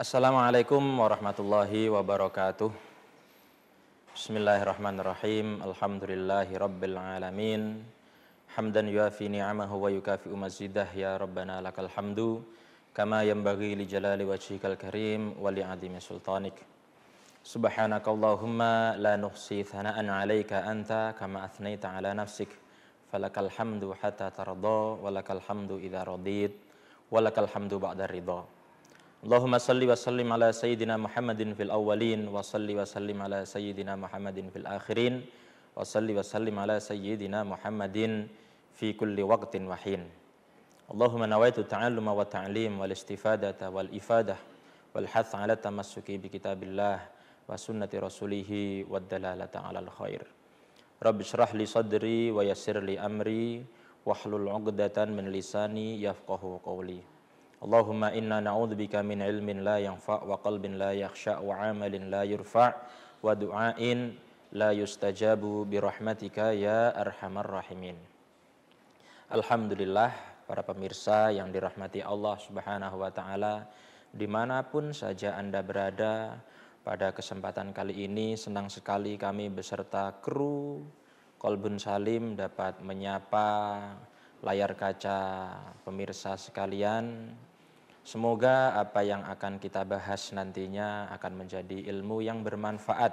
Assalamualaikum warahmatullahi wabarakatuh Bismillahirrahmanirrahim Alhamdulillahi rabbil alamin Hamdan yuafi ni'amahu wa yukafi umazidah Ya Rabbana lakal hamdu Kama yambagi li jalali wajhikal karim Wa li adimi sultanik Subhanakallahumma la nuhsi thana'an alaika anta Kama athnaita ala nafsik Falakal hamdu hatta tarda Walakal hamdu idha radid Walakal hamdu ba'da ridha اللهم صل وسلم على سيدنا محمد في الأولين وصل وسلم على سيدنا محمد في الآخرين وصل وسلم على سيدنا محمد في كل وقت وحين اللهم نويت التعلم والتعليم والاستفادة والإفادة والحث على التمسك بكتاب الله وسنة رسوله والدلالة على الخير رب اشرح لي صدري ويسر لي أمري واحلل عقدة من لساني يفقه قولي Allahumma inna na'udzubika min ilmin la yanfa wa qalbin la yakhsha wa amalin la yurfa wa du'ain la yustajabu bi rahmatika ya arhamar rahimin. Alhamdulillah para pemirsa yang dirahmati Allah Subhanahu wa taala dimanapun saja Anda berada pada kesempatan kali ini senang sekali kami beserta kru Kolbun Salim dapat menyapa layar kaca pemirsa sekalian Semoga apa yang akan kita bahas nantinya akan menjadi ilmu yang bermanfaat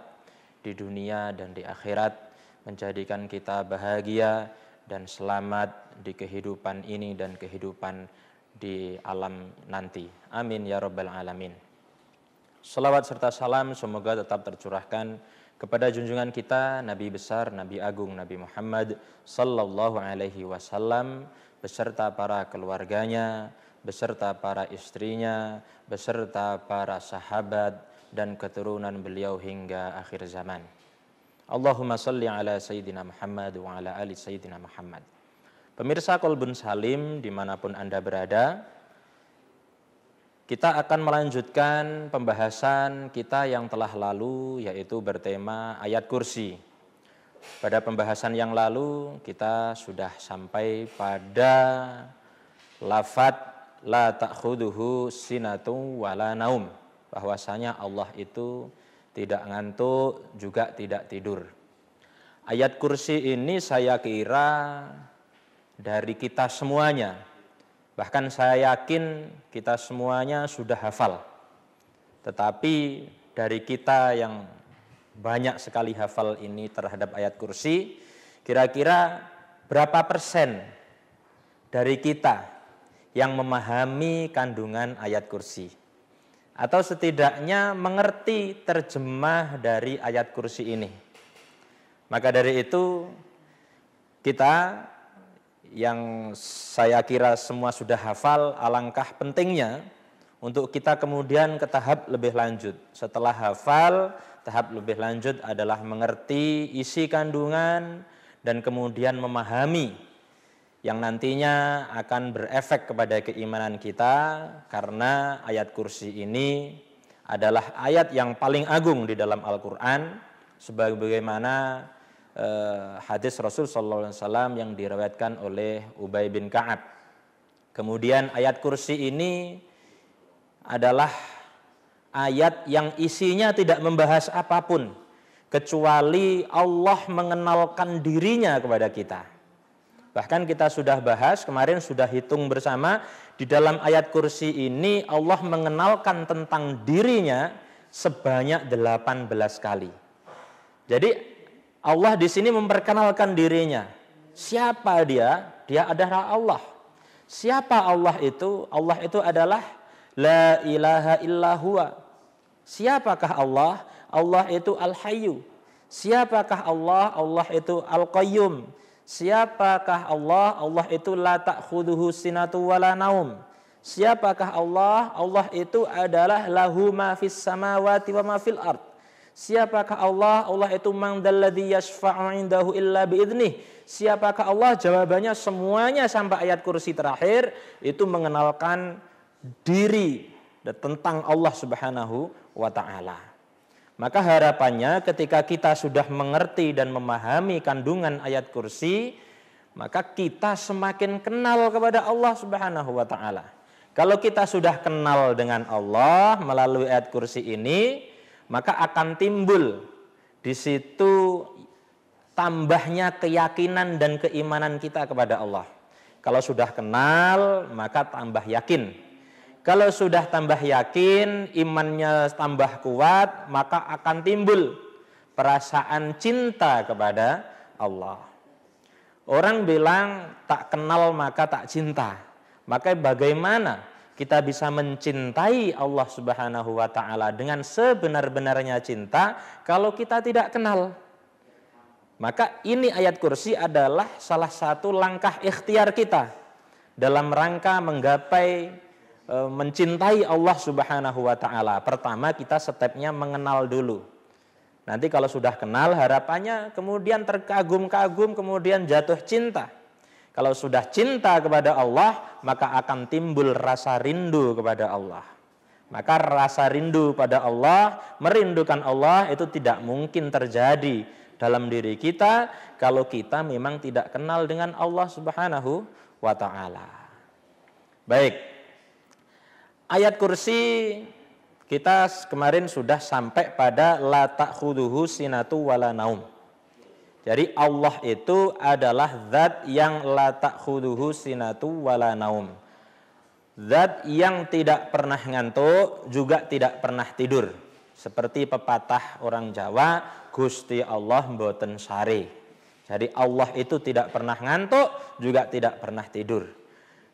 di dunia dan di akhirat, menjadikan kita bahagia dan selamat di kehidupan ini dan kehidupan di alam nanti. Amin ya Rabbal 'Alamin. Salawat serta salam semoga tetap tercurahkan kepada junjungan kita Nabi besar Nabi Agung Nabi Muhammad sallallahu alaihi wasallam beserta para keluarganya, beserta para istrinya, beserta para sahabat dan keturunan beliau hingga akhir zaman. Allahumma salli ala Sayyidina Muhammad wa ala ali Sayyidina Muhammad. Pemirsa Kolbun Salim dimanapun Anda berada, kita akan melanjutkan pembahasan kita yang telah lalu yaitu bertema ayat kursi. Pada pembahasan yang lalu kita sudah sampai pada lafadz la ta'khuduhu sinatun wala naum bahwasanya Allah itu tidak ngantuk juga tidak tidur. Ayat kursi ini saya kira dari kita semuanya bahkan saya yakin kita semuanya sudah hafal. Tetapi dari kita yang banyak sekali hafal ini terhadap ayat kursi kira-kira berapa persen dari kita yang memahami kandungan ayat kursi atau setidaknya mengerti terjemah dari ayat kursi ini. Maka dari itu kita yang saya kira semua sudah hafal alangkah pentingnya untuk kita kemudian ke tahap lebih lanjut. Setelah hafal, tahap lebih lanjut adalah mengerti isi kandungan dan kemudian memahami yang nantinya akan berefek kepada keimanan kita karena ayat kursi ini adalah ayat yang paling agung di dalam Al-Qur'an sebagaimana eh, hadis Rasul sallallahu alaihi wasallam yang diriwayatkan oleh Ubay bin Ka'ab. Kemudian ayat kursi ini adalah ayat yang isinya tidak membahas apapun kecuali Allah mengenalkan dirinya kepada kita. Bahkan kita sudah bahas kemarin sudah hitung bersama di dalam ayat kursi ini Allah mengenalkan tentang dirinya sebanyak 18 kali. Jadi Allah di sini memperkenalkan dirinya. Siapa dia? Dia adalah Allah. Siapa Allah itu? Allah itu adalah la ilaha illa huwa. Siapakah Allah? Allah itu al-hayyu. Siapakah Allah? Allah itu al-qayyum. Siapakah Allah? Allah itu la ta'khuduhu sinatu wala naum. Siapakah Allah? Allah itu adalah lahu ma fis samawati wa ma fil ard. Siapakah Allah? Allah itu man dalladhi yashfa'u indahu illa biidnih. Siapakah Allah? Jawabannya semuanya sampai ayat kursi terakhir itu mengenalkan diri tentang Allah Subhanahu wa taala. Maka harapannya ketika kita sudah mengerti dan memahami kandungan ayat kursi, maka kita semakin kenal kepada Allah Subhanahu wa taala. Kalau kita sudah kenal dengan Allah melalui ayat kursi ini, maka akan timbul di situ tambahnya keyakinan dan keimanan kita kepada Allah. Kalau sudah kenal, maka tambah yakin kalau sudah tambah yakin, imannya tambah kuat, maka akan timbul perasaan cinta kepada Allah. Orang bilang tak kenal maka tak cinta. Maka bagaimana kita bisa mencintai Allah Subhanahu wa taala dengan sebenar-benarnya cinta kalau kita tidak kenal? Maka ini ayat kursi adalah salah satu langkah ikhtiar kita dalam rangka menggapai E, mencintai Allah Subhanahu wa taala. Pertama kita stepnya mengenal dulu. Nanti kalau sudah kenal harapannya kemudian terkagum-kagum kemudian jatuh cinta. Kalau sudah cinta kepada Allah, maka akan timbul rasa rindu kepada Allah. Maka rasa rindu pada Allah, merindukan Allah itu tidak mungkin terjadi dalam diri kita kalau kita memang tidak kenal dengan Allah Subhanahu wa taala. Baik, Ayat kursi kita kemarin sudah sampai pada la ta'khuduhu sinatu wala naum. Jadi Allah itu adalah zat yang la ta'khuduhu sinatu wala naum. Zat yang tidak pernah ngantuk juga tidak pernah tidur. Seperti pepatah orang Jawa, Gusti Allah mboten sari. Jadi Allah itu tidak pernah ngantuk juga tidak pernah tidur.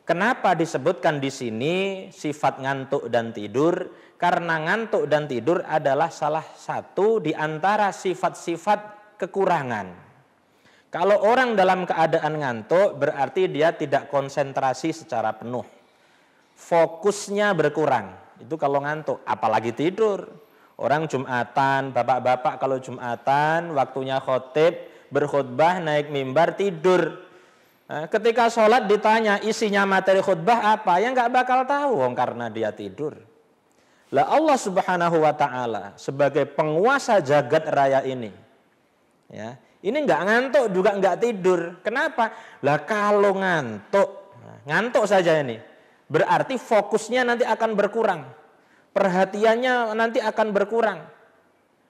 Kenapa disebutkan di sini sifat ngantuk dan tidur? Karena ngantuk dan tidur adalah salah satu di antara sifat-sifat kekurangan. Kalau orang dalam keadaan ngantuk berarti dia tidak konsentrasi secara penuh. Fokusnya berkurang. Itu kalau ngantuk, apalagi tidur. Orang Jumatan, bapak-bapak kalau Jumatan waktunya khotib, berkhutbah, naik mimbar, tidur Eh, ketika sholat ditanya isinya materi khutbah apa, yang nggak bakal tahu, wong karena dia tidur. Lah Allah Subhanahu Wa Taala sebagai penguasa jagat raya ini, ya ini nggak ngantuk juga nggak tidur. Kenapa? Lah kalau ngantuk, nah, ngantuk saja ini, berarti fokusnya nanti akan berkurang, perhatiannya nanti akan berkurang.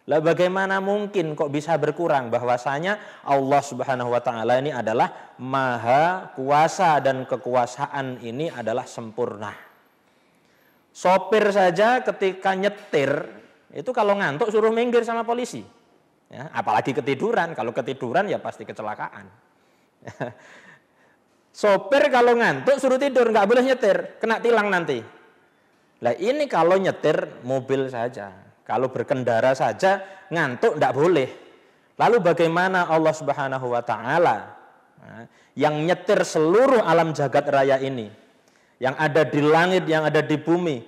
Lah bagaimana mungkin kok bisa berkurang bahwasanya Allah Subhanahu wa taala ini adalah maha kuasa dan kekuasaan ini adalah sempurna. Sopir saja ketika nyetir itu kalau ngantuk suruh minggir sama polisi. Ya, apalagi ketiduran, kalau ketiduran ya pasti kecelakaan. Sopir kalau ngantuk suruh tidur, nggak boleh nyetir, kena tilang nanti. Lah ini kalau nyetir mobil saja, kalau berkendara saja ngantuk tidak boleh. Lalu bagaimana Allah Subhanahu wa taala nah, yang nyetir seluruh alam jagat raya ini, yang ada di langit, yang ada di bumi,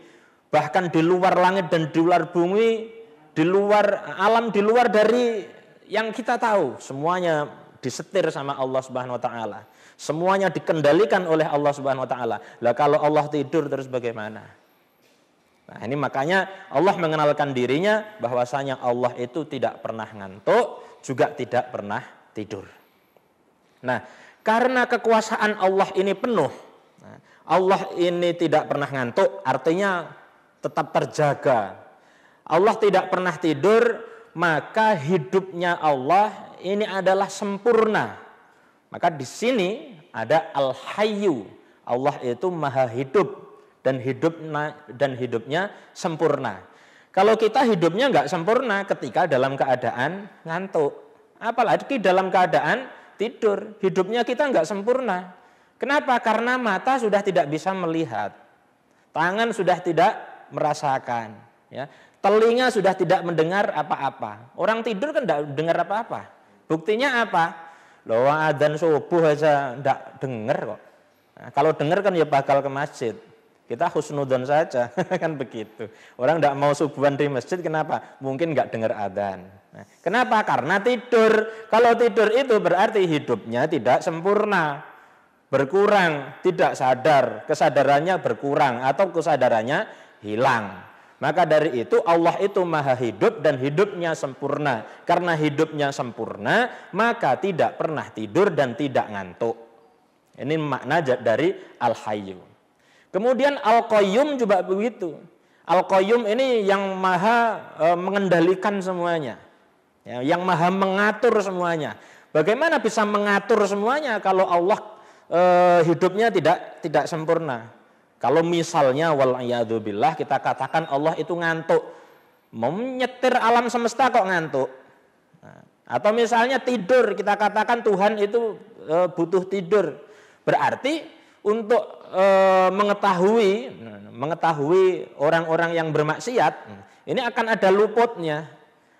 bahkan di luar langit dan di luar bumi, di luar alam, di luar dari yang kita tahu, semuanya disetir sama Allah Subhanahu wa taala. Semuanya dikendalikan oleh Allah Subhanahu wa taala. Lah kalau Allah tidur terus bagaimana? Nah, ini makanya Allah mengenalkan dirinya bahwasanya Allah itu tidak pernah ngantuk, juga tidak pernah tidur. Nah, karena kekuasaan Allah ini penuh, nah, Allah ini tidak pernah ngantuk, artinya tetap terjaga. Allah tidak pernah tidur, maka hidupnya Allah ini adalah sempurna. Maka di sini ada Al-Hayyu. Allah itu maha hidup, dan hidup dan hidupnya sempurna. Kalau kita hidupnya nggak sempurna ketika dalam keadaan ngantuk, apalagi dalam keadaan tidur, hidupnya kita nggak sempurna. Kenapa? Karena mata sudah tidak bisa melihat, tangan sudah tidak merasakan, ya. telinga sudah tidak mendengar apa-apa. Orang tidur kan tidak dengar apa-apa. Buktinya apa? Loa dan subuh aja tidak dengar kok. Nah, kalau dengar kan ya bakal ke masjid. Kita husnudon saja, kan begitu. Orang tidak mau subuhan di masjid, kenapa? Mungkin nggak dengar adzan. Nah, kenapa? Karena tidur. Kalau tidur itu berarti hidupnya tidak sempurna, berkurang, tidak sadar, kesadarannya berkurang atau kesadarannya hilang. Maka dari itu Allah itu maha hidup dan hidupnya sempurna. Karena hidupnya sempurna, maka tidak pernah tidur dan tidak ngantuk. Ini makna dari al-hayyu. Kemudian Al-Qayyum juga begitu. Al-Qayyum ini yang maha e, mengendalikan semuanya. Ya, yang maha mengatur semuanya. Bagaimana bisa mengatur semuanya kalau Allah e, hidupnya tidak tidak sempurna? Kalau misalnya wal billah kita katakan Allah itu ngantuk. Mau nyetir alam semesta kok ngantuk? Nah, atau misalnya tidur kita katakan Tuhan itu e, butuh tidur. Berarti untuk e, mengetahui nah, mengetahui orang-orang yang bermaksiat ini akan ada luputnya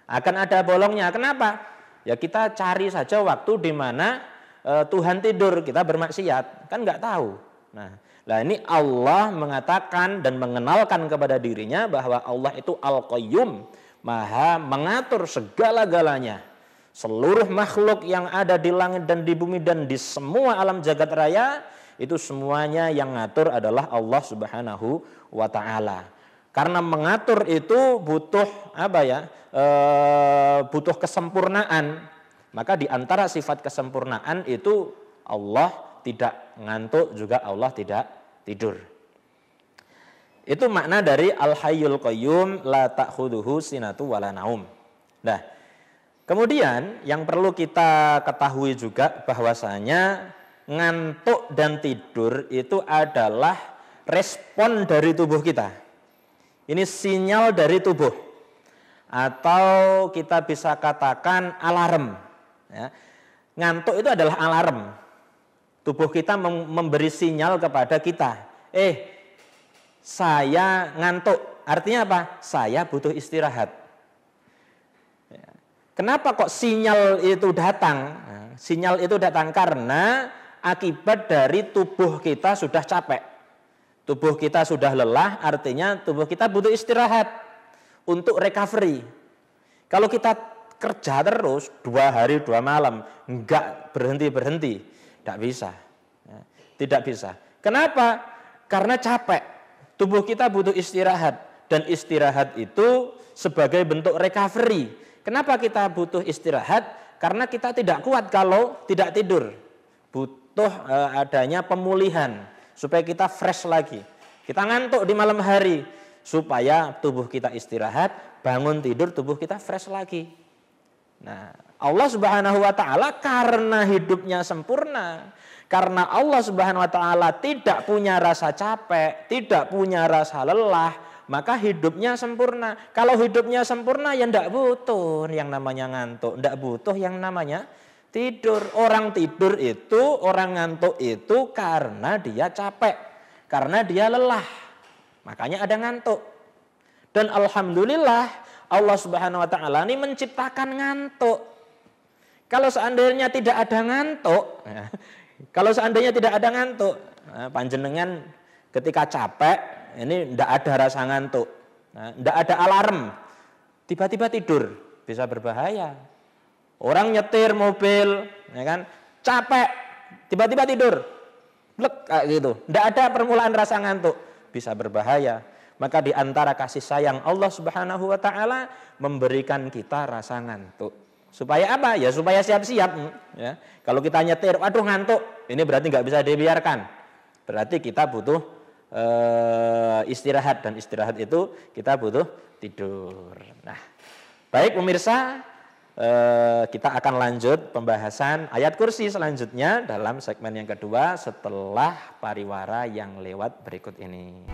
akan ada bolongnya kenapa ya kita cari saja waktu di mana e, Tuhan tidur kita bermaksiat kan nggak tahu nah lah ini Allah mengatakan dan mengenalkan kepada dirinya bahwa Allah itu Al-Qayyum. Maha mengatur segala-galanya. Seluruh makhluk yang ada di langit dan di bumi dan di semua alam jagat raya itu semuanya yang ngatur adalah Allah Subhanahu wa taala. Karena mengatur itu butuh apa ya? E, butuh kesempurnaan. Maka di antara sifat kesempurnaan itu Allah tidak ngantuk juga Allah tidak tidur. Itu makna dari Al-Hayyul Qayyum la ta'khuduhu sinatu wala naum. Nah, kemudian yang perlu kita ketahui juga bahwasanya ngantuk dan tidur itu adalah respon dari tubuh kita. Ini sinyal dari tubuh. Atau kita bisa katakan alarm. Ya. Ngantuk itu adalah alarm. Tubuh kita memberi sinyal kepada kita. Eh, saya ngantuk. Artinya apa? Saya butuh istirahat. Ya. Kenapa kok sinyal itu datang? Nah, sinyal itu datang karena akibat dari tubuh kita sudah capek. Tubuh kita sudah lelah, artinya tubuh kita butuh istirahat untuk recovery. Kalau kita kerja terus dua hari dua malam, enggak berhenti berhenti, tidak bisa, ya, tidak bisa. Kenapa? Karena capek. Tubuh kita butuh istirahat dan istirahat itu sebagai bentuk recovery. Kenapa kita butuh istirahat? Karena kita tidak kuat kalau tidak tidur butuh eh, adanya pemulihan supaya kita fresh lagi. Kita ngantuk di malam hari supaya tubuh kita istirahat, bangun tidur tubuh kita fresh lagi. Nah, Allah Subhanahu wa taala karena hidupnya sempurna, karena Allah Subhanahu wa taala tidak punya rasa capek, tidak punya rasa lelah, maka hidupnya sempurna. Kalau hidupnya sempurna ya tidak butuh yang namanya ngantuk, tidak butuh yang namanya tidur. Orang tidur itu, orang ngantuk itu karena dia capek, karena dia lelah. Makanya ada ngantuk. Dan alhamdulillah Allah Subhanahu wa taala ini menciptakan ngantuk. Kalau seandainya tidak ada ngantuk, kalau seandainya tidak ada ngantuk, nah, panjenengan ketika capek ini tidak ada rasa ngantuk, tidak nah, ada alarm, tiba-tiba tidur bisa berbahaya. Orang nyetir mobil, ya kan? Capek, tiba-tiba tidur. Blek kayak gitu. Tidak ada permulaan rasa ngantuk, bisa berbahaya. Maka di antara kasih sayang Allah Subhanahu wa taala memberikan kita rasa ngantuk. Supaya apa? Ya supaya siap-siap. Ya. Kalau kita nyetir, aduh ngantuk, ini berarti nggak bisa dibiarkan. Berarti kita butuh e, istirahat dan istirahat itu kita butuh tidur. Nah, baik pemirsa, Eh, kita akan lanjut pembahasan ayat kursi selanjutnya dalam segmen yang kedua setelah pariwara yang lewat berikut ini.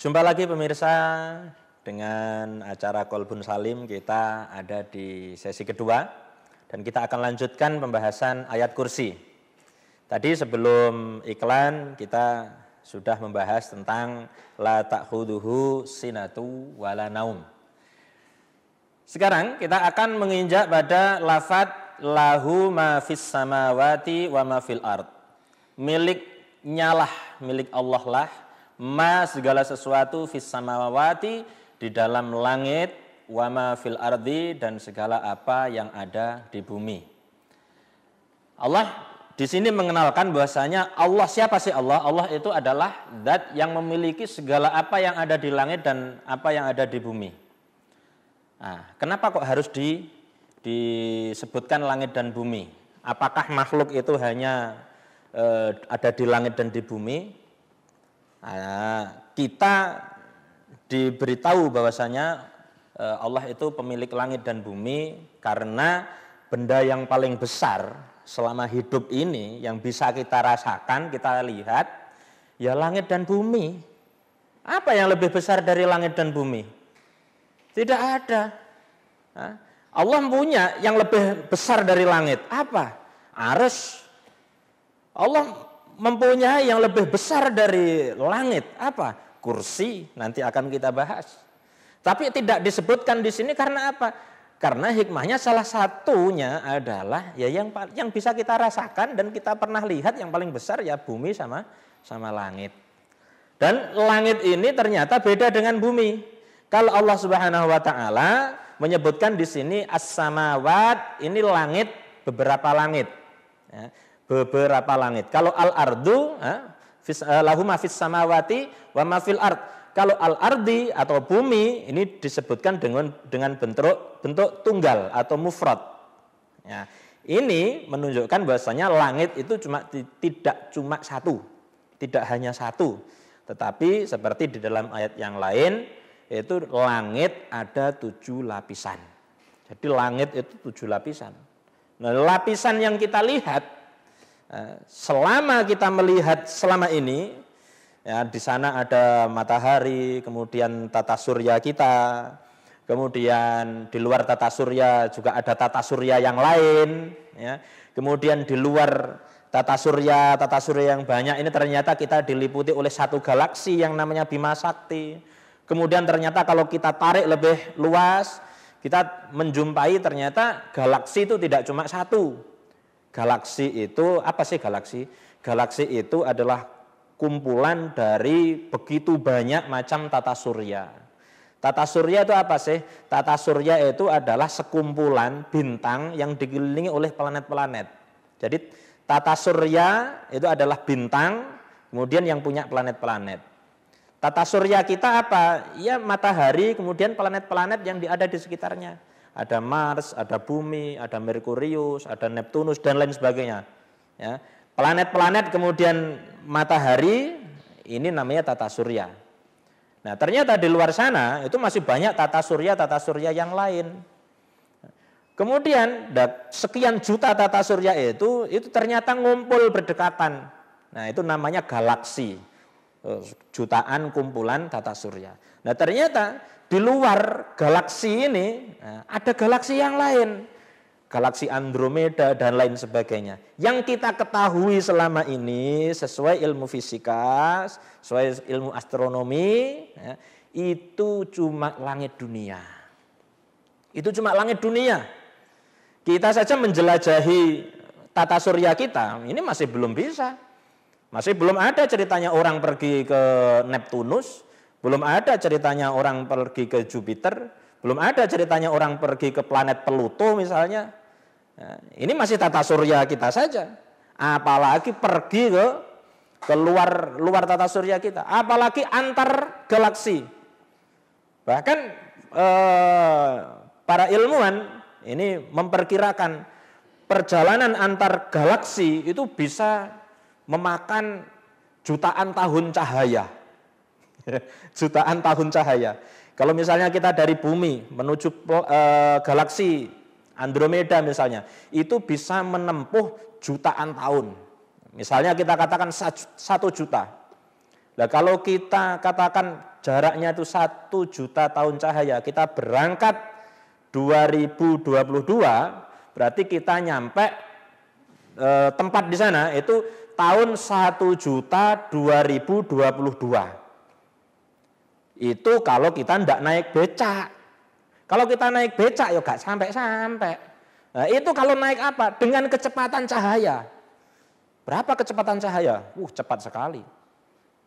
Jumpa lagi pemirsa dengan acara Kolbun Salim kita ada di sesi kedua dan kita akan lanjutkan pembahasan ayat kursi. Tadi sebelum iklan kita sudah membahas tentang la ta'khuduhu sinatu wala naum. Sekarang kita akan menginjak pada lafat lahu ma fis samawati wa ma fil ard. milik nyalah milik Allah lah ma segala sesuatu fis samawati di dalam langit wama fil ardi dan segala apa yang ada di bumi. Allah di sini mengenalkan bahwasanya Allah siapa sih Allah? Allah itu adalah zat yang memiliki segala apa yang ada di langit dan apa yang ada di bumi. Nah, kenapa kok harus di disebutkan langit dan bumi? Apakah makhluk itu hanya e, ada di langit dan di bumi? Nah, kita diberitahu bahwasanya e, Allah itu pemilik langit dan bumi karena benda yang paling besar selama hidup ini yang bisa kita rasakan, kita lihat ya langit dan bumi. Apa yang lebih besar dari langit dan bumi? Tidak ada. Allah punya yang lebih besar dari langit. Apa? Arus. Allah mempunyai yang lebih besar dari langit. Apa? Kursi. Nanti akan kita bahas. Tapi tidak disebutkan di sini karena apa? Karena hikmahnya salah satunya adalah ya yang yang bisa kita rasakan dan kita pernah lihat yang paling besar ya bumi sama sama langit. Dan langit ini ternyata beda dengan bumi. Kalau Allah Subhanahu wa taala menyebutkan di sini as-samawat ini langit beberapa langit. Ya beberapa langit. Kalau al-ardu eh, lahu mafis samawati wa mafil ard. Kalau al-ardi atau bumi ini disebutkan dengan dengan bentuk bentuk tunggal atau mufrad. Ya. Ini menunjukkan bahwasanya langit itu cuma tidak cuma satu, tidak hanya satu, tetapi seperti di dalam ayat yang lain yaitu langit ada tujuh lapisan. Jadi langit itu tujuh lapisan. Nah, lapisan yang kita lihat Eh, selama kita melihat selama ini ya di sana ada matahari, kemudian tata surya kita, kemudian di luar tata surya juga ada tata surya yang lain, ya. Kemudian di luar tata surya, tata surya yang banyak ini ternyata kita diliputi oleh satu galaksi yang namanya Bima Sakti. Kemudian ternyata kalau kita tarik lebih luas, kita menjumpai ternyata galaksi itu tidak cuma satu. Galaksi itu apa sih galaksi? Galaksi itu adalah kumpulan dari begitu banyak macam tata surya. Tata surya itu apa sih? Tata surya itu adalah sekumpulan bintang yang dikelilingi oleh planet-planet. Jadi tata surya itu adalah bintang, kemudian yang punya planet-planet. Tata surya kita apa? Ya matahari, kemudian planet-planet yang ada di sekitarnya ada Mars, ada bumi, ada Merkurius, ada Neptunus dan lain sebagainya. Ya. Planet-planet kemudian matahari ini namanya tata surya. Nah, ternyata di luar sana itu masih banyak tata surya tata surya yang lain. Kemudian sekian juta tata surya itu itu ternyata ngumpul berdekatan. Nah, itu namanya galaksi. Oh, jutaan kumpulan tata surya. Nah, ternyata di luar galaksi ini eh, ada galaksi yang lain. Galaksi Andromeda dan lain sebagainya. Yang kita ketahui selama ini sesuai ilmu fisika, sesuai ilmu astronomi, ya, itu cuma langit dunia. Itu cuma langit dunia. Kita saja menjelajahi tata surya kita, ini masih belum bisa. Masih belum ada ceritanya orang pergi ke Neptunus, belum ada ceritanya orang pergi ke Jupiter, belum ada ceritanya orang pergi ke planet Pluto misalnya. Ya, ini masih tata surya kita saja. Apalagi pergi ke keluar luar tata surya kita, apalagi antar galaksi. Bahkan eh, para ilmuwan ini memperkirakan perjalanan antar galaksi itu bisa memakan jutaan tahun cahaya. Jutaan tahun cahaya. Kalau misalnya kita dari bumi menuju uh, galaksi Andromeda misalnya, itu bisa menempuh jutaan tahun. Misalnya kita katakan satu juta. Nah kalau kita katakan jaraknya itu satu juta tahun cahaya, kita berangkat 2022, berarti kita nyampe e, tempat di sana itu tahun satu juta 2022. Itu kalau kita ndak naik becak. Kalau kita naik becak ya gak sampai-sampai. Nah, itu kalau naik apa? Dengan kecepatan cahaya. Berapa kecepatan cahaya? Uh, cepat sekali.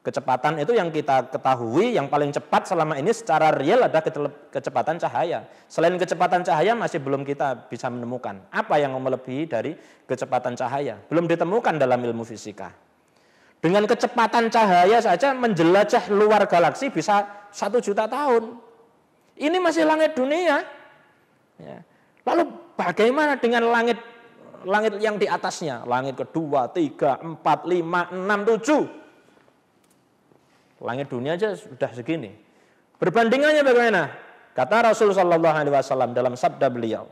Kecepatan itu yang kita ketahui yang paling cepat selama ini secara real ada kecepatan cahaya. Selain kecepatan cahaya masih belum kita bisa menemukan apa yang melebihi dari kecepatan cahaya. Belum ditemukan dalam ilmu fisika. Dengan kecepatan cahaya saja menjelajah luar galaksi bisa satu juta tahun. Ini masih langit dunia. Ya. Lalu bagaimana dengan langit langit yang di atasnya? Langit kedua, tiga, empat, lima, enam, tujuh. Langit dunia aja sudah segini. Perbandingannya bagaimana? Kata Rasulullah Shallallahu Alaihi Wasallam dalam sabda beliau,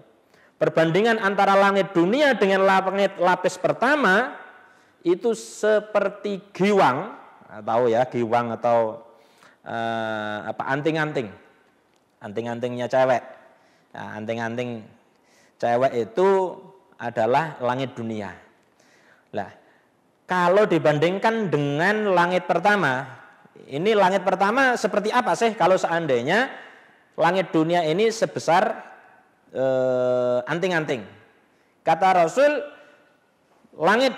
perbandingan antara langit dunia dengan langit lapis pertama itu seperti giwang, nah, tahu ya giwang atau eh, apa anting-anting. Anting-antingnya cewek. Nah, anting-anting cewek itu adalah langit dunia. Lah, kalau dibandingkan dengan langit pertama, ini langit pertama seperti apa sih kalau seandainya langit dunia ini sebesar Eh, anting -anting. Kata Rasul, langit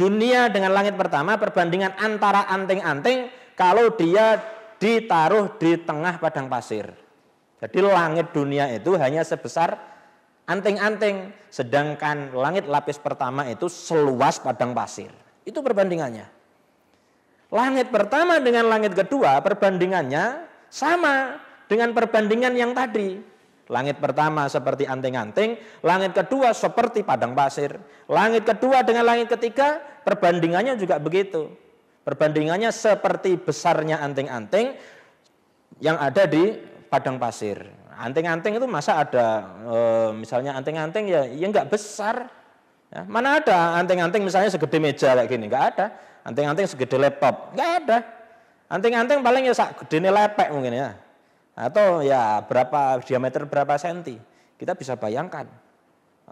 dunia dengan langit pertama perbandingan antara anting-anting kalau dia ditaruh di tengah padang pasir. Jadi langit dunia itu hanya sebesar anting-anting, sedangkan langit lapis pertama itu seluas padang pasir. Itu perbandingannya. Langit pertama dengan langit kedua perbandingannya sama dengan perbandingan yang tadi. Langit pertama seperti anting-anting, langit kedua seperti padang pasir. Langit kedua dengan langit ketiga perbandingannya juga begitu. Perbandingannya seperti besarnya anting-anting yang ada di padang pasir. Anting-anting itu masa ada e, misalnya anting-anting ya ya nggak besar. Ya, mana ada anting-anting misalnya segede meja kayak gini, nggak ada. Anting-anting segede laptop, nggak ada. Anting-anting paling ya segede gede lepek mungkin ya. Atau ya berapa diameter berapa senti. Kita bisa bayangkan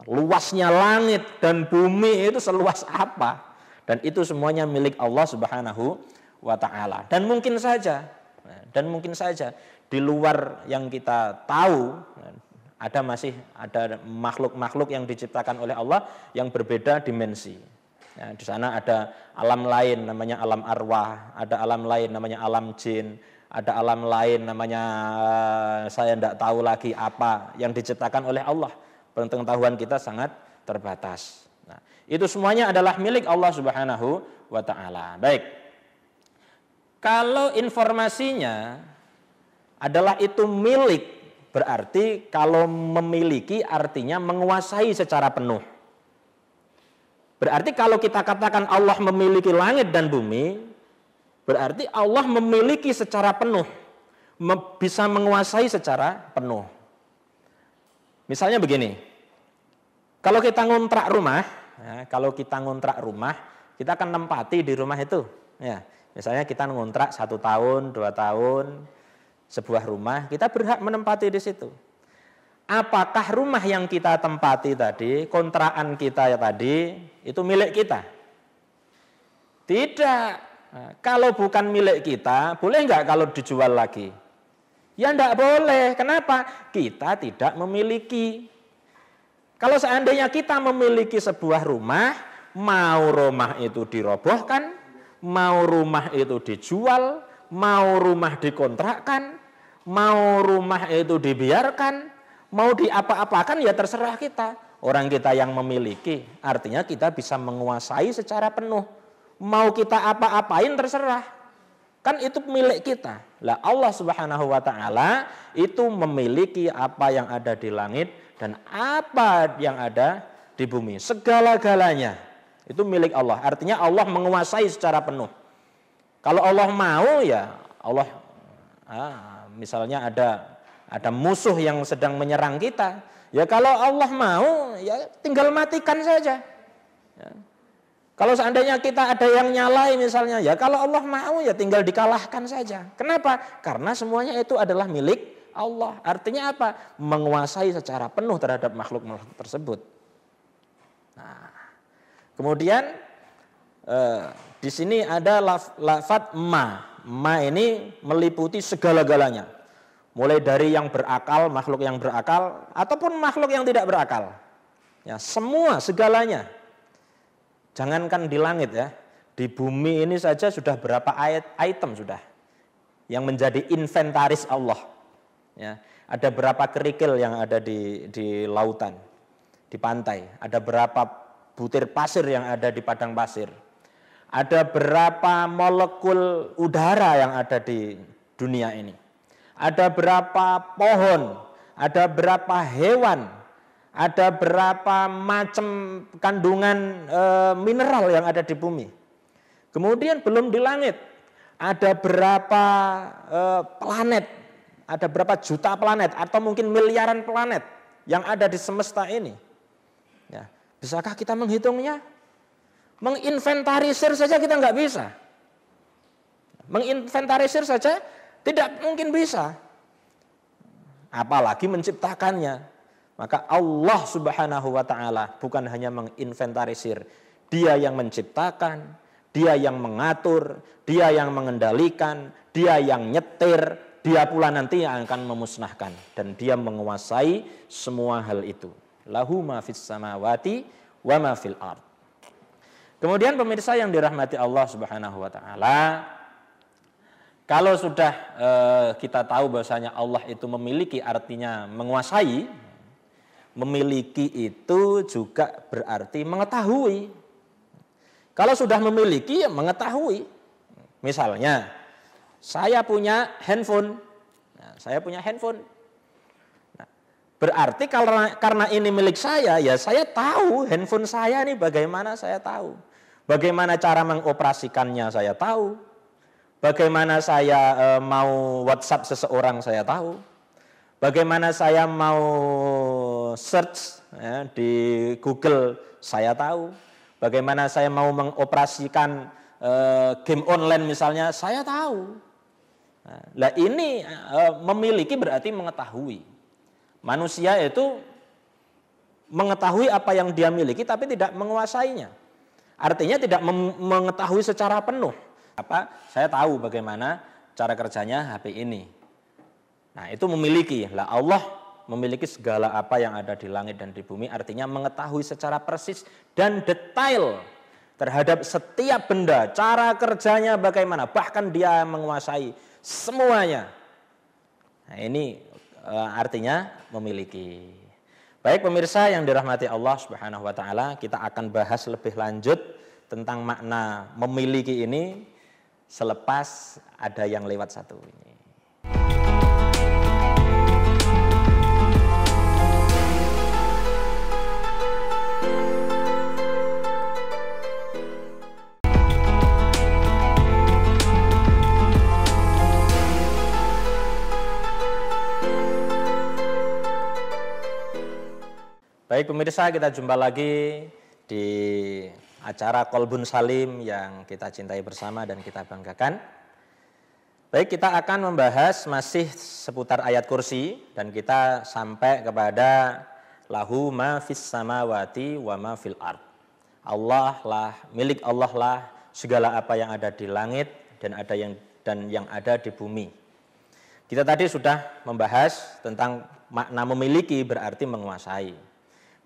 luasnya langit dan bumi itu seluas apa. Dan itu semuanya milik Allah Subhanahu wa taala. Dan mungkin saja dan mungkin saja di luar yang kita tahu ada masih ada makhluk-makhluk yang diciptakan oleh Allah yang berbeda dimensi. Ya, di sana ada alam lain namanya alam arwah, ada alam lain namanya alam jin, ada alam lain namanya eh, saya tidak tahu lagi apa yang diciptakan oleh Allah. Pengetahuan kita sangat terbatas. Itu semuanya adalah milik Allah Subhanahu wa taala. Baik. Kalau informasinya adalah itu milik, berarti kalau memiliki artinya menguasai secara penuh. Berarti kalau kita katakan Allah memiliki langit dan bumi, berarti Allah memiliki secara penuh, bisa menguasai secara penuh. Misalnya begini, kalau kita ngontrak rumah, Ya, kalau kita ngontrak rumah, kita akan nempati di rumah itu. Ya, misalnya kita ngontrak satu tahun, dua tahun, sebuah rumah, kita berhak menempati di situ. Apakah rumah yang kita tempati tadi, kontrakan kita ya tadi, itu milik kita? Tidak. Nah, kalau bukan milik kita, boleh nggak kalau dijual lagi? Ya enggak boleh. Kenapa? Kita tidak memiliki kalau seandainya kita memiliki sebuah rumah, mau rumah itu dirobohkan, mau rumah itu dijual, mau rumah dikontrakkan, mau rumah itu dibiarkan, mau diapa-apakan ya terserah kita. Orang kita yang memiliki, artinya kita bisa menguasai secara penuh. Mau kita apa-apain terserah. Kan itu milik kita. Lah Allah Subhanahu wa taala itu memiliki apa yang ada di langit dan apa yang ada di bumi. Segala-galanya itu milik Allah. Artinya Allah menguasai secara penuh. Kalau Allah mau ya Allah ah, misalnya ada ada musuh yang sedang menyerang kita. Ya kalau Allah mau ya tinggal matikan saja. Ya. Kalau seandainya kita ada yang nyalai misalnya, ya kalau Allah mau ya tinggal dikalahkan saja. Kenapa? Karena semuanya itu adalah milik Allah. Artinya apa? Menguasai secara penuh terhadap makhluk-makhluk tersebut. Nah, kemudian eh, di sini ada laf, lafat ma. Ma ini meliputi segala-galanya. Mulai dari yang berakal, makhluk yang berakal, ataupun makhluk yang tidak berakal. Ya, semua segalanya. Jangankan di langit ya, di bumi ini saja sudah berapa ayat item sudah yang menjadi inventaris Allah. Ya, ada berapa kerikil yang ada di di lautan, di pantai? Ada berapa butir pasir yang ada di padang pasir? Ada berapa molekul udara yang ada di dunia ini? Ada berapa pohon? Ada berapa hewan? Ada berapa macam kandungan e, mineral yang ada di bumi? Kemudian belum di langit, ada berapa eh, planet ada berapa juta planet atau mungkin miliaran planet yang ada di semesta ini. Ya, bisakah kita menghitungnya? Menginventarisir saja kita nggak bisa. Menginventarisir saja tidak mungkin bisa. Apalagi menciptakannya. Maka Allah Subhanahu wa taala bukan hanya menginventarisir, Dia yang menciptakan, Dia yang mengatur, Dia yang mengendalikan, Dia yang nyetir, dia pula nanti yang akan memusnahkan dan dia menguasai semua hal itu. Lahu ma fis samawati wa ma fil ard. Kemudian pemirsa yang dirahmati Allah Subhanahu wa taala, kalau sudah eh, kita tahu bahwasanya Allah itu memiliki artinya menguasai, memiliki itu juga berarti mengetahui. Kalau sudah memiliki ya mengetahui. Misalnya saya punya handphone. Nah, saya punya handphone. Nah, berarti karena, karena ini milik saya, ya saya tahu handphone saya ini bagaimana saya tahu. Bagaimana cara mengoperasikannya saya tahu. Bagaimana saya e, mau WhatsApp seseorang saya tahu. Bagaimana saya mau search ya, di Google saya tahu. Bagaimana saya mau mengoperasikan e, game online misalnya saya tahu. Nah ini eh, memiliki berarti mengetahui. Manusia itu mengetahui apa yang dia miliki tapi tidak menguasainya. Artinya tidak mengetahui secara penuh. Apa? Saya tahu bagaimana cara kerjanya HP ini. Nah, itu memiliki. Lah Allah memiliki segala apa yang ada di langit dan di bumi, artinya mengetahui secara persis dan detail terhadap setiap benda, cara kerjanya bagaimana, bahkan dia menguasai semuanya. Nah, ini eh, artinya memiliki. Baik pemirsa yang dirahmati Allah Subhanahu wa taala, kita akan bahas lebih lanjut tentang makna memiliki ini selepas ada yang lewat satu ini. Baik pemirsa, kita jumpa lagi di acara Kolbun Salim yang kita cintai bersama dan kita banggakan. Baik, kita akan membahas masih seputar ayat kursi dan kita sampai kepada lahu ma fis samawati wa ma fil ard. Allah lah, milik Allah lah segala apa yang ada di langit dan ada yang dan yang ada di bumi. Kita tadi sudah membahas tentang makna memiliki berarti menguasai.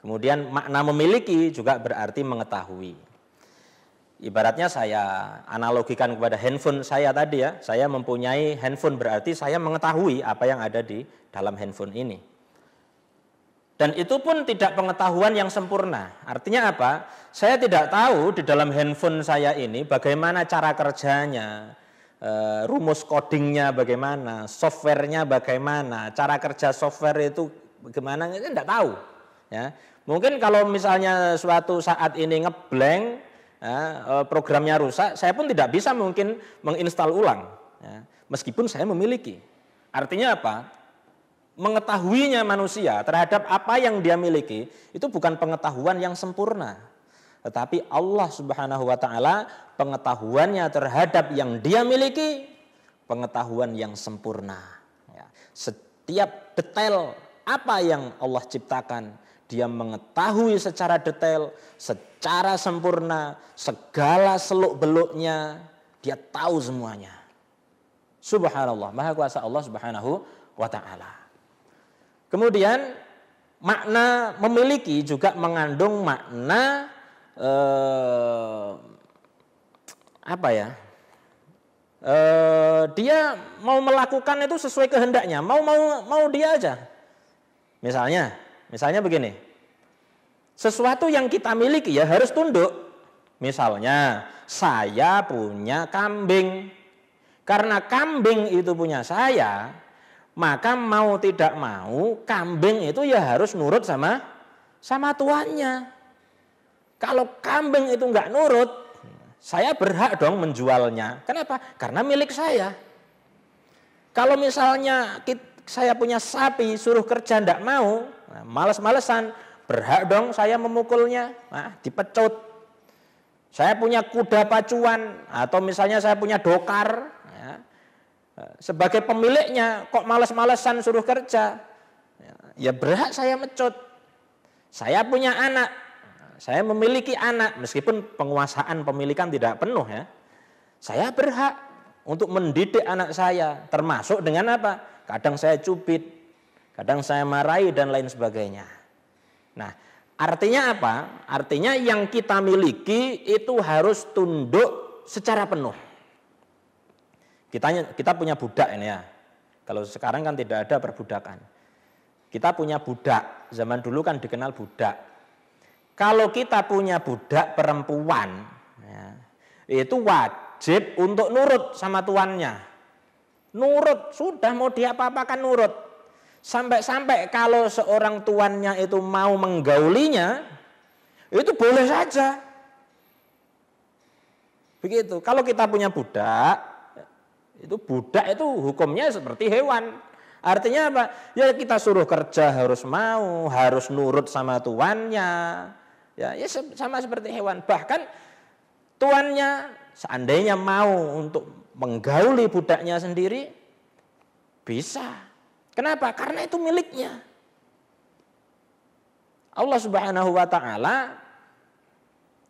Kemudian makna memiliki juga berarti mengetahui. Ibaratnya saya analogikan kepada handphone saya tadi ya, saya mempunyai handphone berarti saya mengetahui apa yang ada di dalam handphone ini. Dan itu pun tidak pengetahuan yang sempurna. Artinya apa? Saya tidak tahu di dalam handphone saya ini bagaimana cara kerjanya, eh, rumus codingnya bagaimana, softwarenya bagaimana, cara kerja software itu bagaimana, saya tidak tahu. Ya, Mungkin kalau misalnya suatu saat ini ngeblank, ya, eh, programnya rusak, saya pun tidak bisa mungkin menginstal ulang. Ya. Meskipun saya memiliki. Artinya apa? Mengetahuinya manusia terhadap apa yang dia miliki itu bukan pengetahuan yang sempurna. Tetapi Allah Subhanahu wa taala pengetahuannya terhadap yang dia miliki pengetahuan yang sempurna. Ya. Setiap detail apa yang Allah ciptakan dia mengetahui secara detail, secara sempurna, segala seluk-beluknya. Dia tahu semuanya. Subhanallah, Maha Kuasa Allah Subhanahu wa taala. Kemudian makna memiliki juga mengandung makna eh, apa ya? Eh, dia mau melakukan itu sesuai kehendaknya, mau mau mau dia aja. Misalnya, Misalnya begini, sesuatu yang kita miliki ya harus tunduk. Misalnya saya punya kambing, karena kambing itu punya saya, maka mau tidak mau kambing itu ya harus nurut sama sama tuannya. Kalau kambing itu nggak nurut, saya berhak dong menjualnya. Kenapa? Karena milik saya. Kalau misalnya saya punya sapi suruh kerja ndak mau, Nah, Males-malesan, berhak dong saya memukulnya. Nah, dipecut. Saya punya kuda pacuan atau misalnya saya punya dokar. Ya. Sebagai pemiliknya kok males-malesan suruh kerja. Ya berhak saya mecut. Saya punya anak. Saya memiliki anak meskipun penguasaan pemilikan tidak penuh ya. Saya berhak untuk mendidik anak saya termasuk dengan apa? Kadang saya cubit, kadang saya marahi dan lain sebagainya. Nah, artinya apa? Artinya yang kita miliki itu harus tunduk secara penuh. Kita kita punya budak ini ya. Kalau sekarang kan tidak ada perbudakan. Kita punya budak, zaman dulu kan dikenal budak. Kalau kita punya budak perempuan, ya, itu wajib untuk nurut sama tuannya. Nurut, sudah mau diapa-apakan nurut Sampai-sampai kalau seorang tuannya itu mau menggaulinya, itu boleh saja. Begitu. Kalau kita punya budak, itu budak itu hukumnya seperti hewan. Artinya apa? Ya kita suruh kerja harus mau, harus nurut sama tuannya. Ya, ya sama seperti hewan. Bahkan tuannya seandainya mau untuk menggauli budaknya sendiri, bisa. Kenapa? Karena itu miliknya. Allah Subhanahu wa taala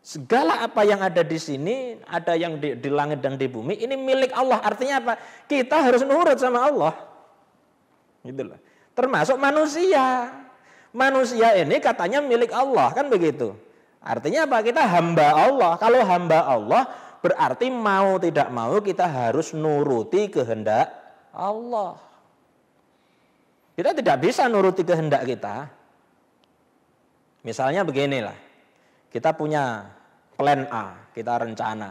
segala apa yang ada di sini, ada yang di, di langit dan di bumi, ini milik Allah. Artinya apa? Kita harus nurut sama Allah. Gitu loh. Termasuk manusia. Manusia ini katanya milik Allah, kan begitu. Artinya apa? Kita hamba Allah. Kalau hamba Allah berarti mau tidak mau kita harus nuruti kehendak Allah. Kita tidak bisa nuruti kehendak kita. Misalnya beginilah, kita punya plan A, kita rencana.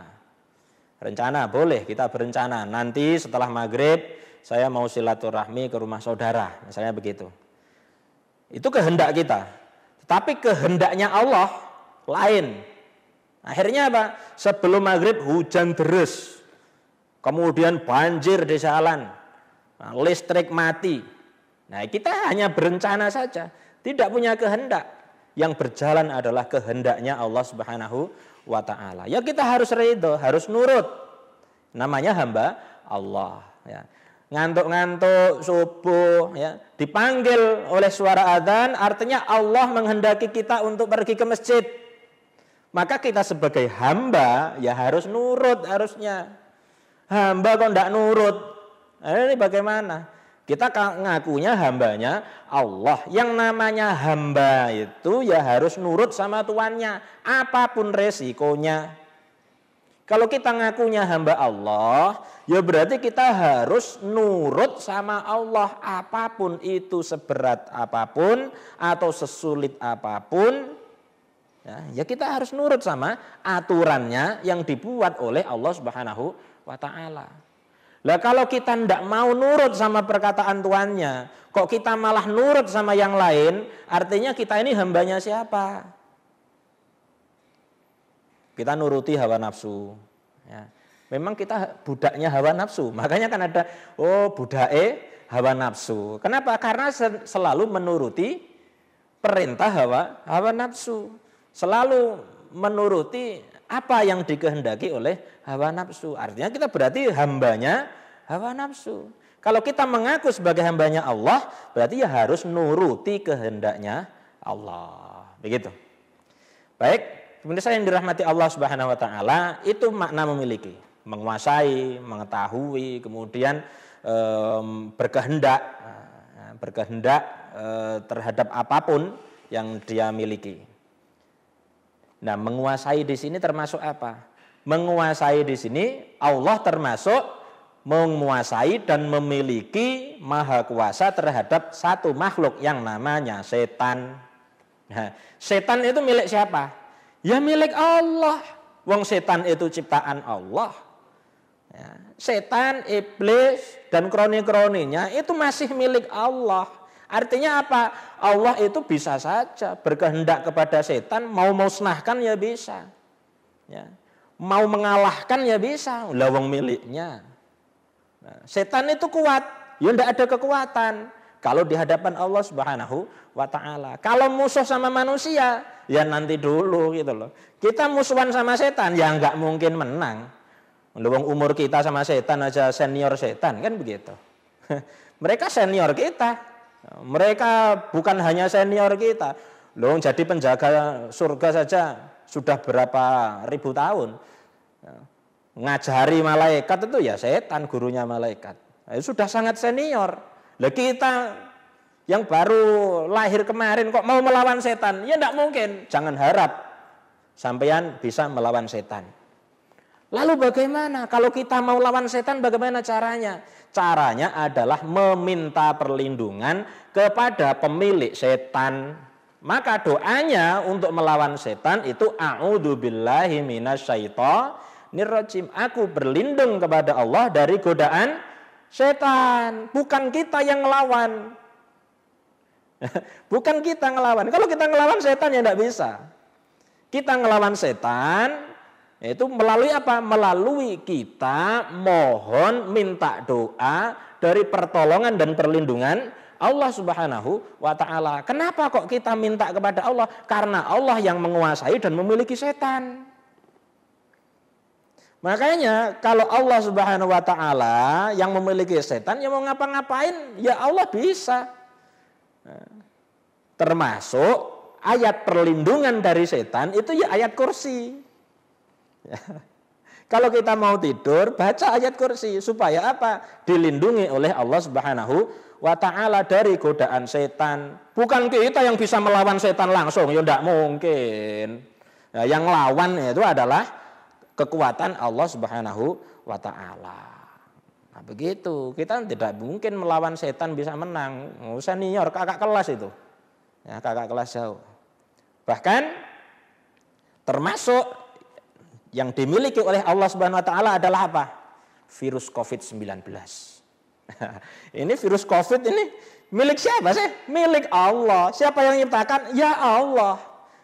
Rencana boleh, kita berencana. Nanti setelah maghrib saya mau silaturahmi ke rumah saudara, misalnya begitu. Itu kehendak kita. Tetapi kehendaknya Allah lain. Akhirnya apa? Sebelum maghrib hujan deras. Kemudian banjir di jalan. Listrik mati Nah, kita hanya berencana saja, tidak punya kehendak. Yang berjalan adalah kehendaknya Allah Subhanahu wa taala. Ya kita harus ridho, harus nurut. Namanya hamba Allah, ya. Ngantuk-ngantuk subuh ya, dipanggil oleh suara adzan artinya Allah menghendaki kita untuk pergi ke masjid. Maka kita sebagai hamba ya harus nurut harusnya. Hamba kok tidak nurut. Eh, ini bagaimana? Kita ngakunya hambanya Allah. Yang namanya hamba itu ya harus nurut sama tuannya. Apapun resikonya. Kalau kita ngakunya hamba Allah, ya berarti kita harus nurut sama Allah apapun itu seberat apapun atau sesulit apapun. Ya, ya kita harus nurut sama aturannya yang dibuat oleh Allah Subhanahu wa taala. Lah kalau kita tidak mau nurut sama perkataan tuannya, kok kita malah nurut sama yang lain, artinya kita ini hambanya siapa? Kita nuruti hawa nafsu. Ya. Memang kita budaknya hawa nafsu, makanya kan ada oh budae hawa nafsu. Kenapa? Karena selalu menuruti perintah hawa hawa nafsu, selalu menuruti apa yang dikehendaki oleh hawa nafsu. Artinya kita berarti hambanya hawa nafsu. Kalau kita mengaku sebagai hambanya Allah, berarti ya harus nuruti kehendaknya Allah. Begitu. Baik, kemudian saya yang dirahmati Allah Subhanahu wa taala, itu makna memiliki, menguasai, mengetahui, kemudian um, berkehendak nah, berkehendak uh, terhadap apapun yang dia miliki. Nah, menguasai di sini termasuk apa? Menguasai di sini Allah termasuk menguasai dan memiliki maha kuasa terhadap satu makhluk yang namanya setan. Nah, setan itu milik siapa? Ya milik Allah. Wong setan itu ciptaan Allah. Ya, setan, iblis, dan kroni-kroninya itu masih milik Allah. Artinya apa? Allah itu bisa saja berkehendak kepada setan, mau musnahkan ya bisa. Ya. Mau mengalahkan ya bisa, lawang miliknya. Nah, setan itu kuat, ya tidak ada kekuatan. Kalau di hadapan Allah Subhanahu wa taala. Kalau musuh sama manusia, ya nanti dulu gitu loh. Kita musuhan sama setan, ya nggak mungkin menang. Lawang umur kita sama setan aja senior setan kan begitu. Mereka senior kita. Mereka bukan hanya senior kita. Loh, jadi penjaga surga saja sudah berapa ribu tahun. Ngajari malaikat itu ya setan gurunya malaikat. Ya, sudah sangat senior. Lah kita yang baru lahir kemarin kok mau melawan setan? Ya tidak mungkin. Jangan harap sampean bisa melawan setan. Lalu bagaimana kalau kita mau lawan setan bagaimana caranya? Caranya adalah meminta perlindungan kepada pemilik setan. Maka doanya untuk melawan setan itu a'udzubillahi minasyaitonirrajim. Aku berlindung kepada Allah dari godaan setan. Bukan kita yang ngelawan. Bukan kita ngelawan. Kalau kita ngelawan setan ya tidak bisa. Kita ngelawan setan, itu melalui apa? Melalui kita mohon minta doa dari pertolongan dan perlindungan Allah Subhanahu wa taala. Kenapa kok kita minta kepada Allah? Karena Allah yang menguasai dan memiliki setan. Makanya kalau Allah Subhanahu wa taala yang memiliki setan yang mau ngapa-ngapain ya Allah bisa. Termasuk ayat perlindungan dari setan itu ya ayat kursi. Kalau kita mau tidur, baca ayat kursi supaya apa? Dilindungi oleh Allah Subhanahu wa taala dari godaan setan. Bukan kita yang bisa melawan setan langsung, ya tidak mungkin. Nah, yang lawan itu adalah kekuatan Allah Subhanahu wa taala. Nah, begitu. Kita tidak mungkin melawan setan bisa menang. Senior kakak kelas itu. Ya, kakak kelas jauh. Bahkan termasuk yang dimiliki oleh Allah Subhanahu wa taala adalah apa? Virus COVID-19. ini virus COVID ini milik siapa sih? Milik Allah. Siapa yang nyiptakan? Ya Allah.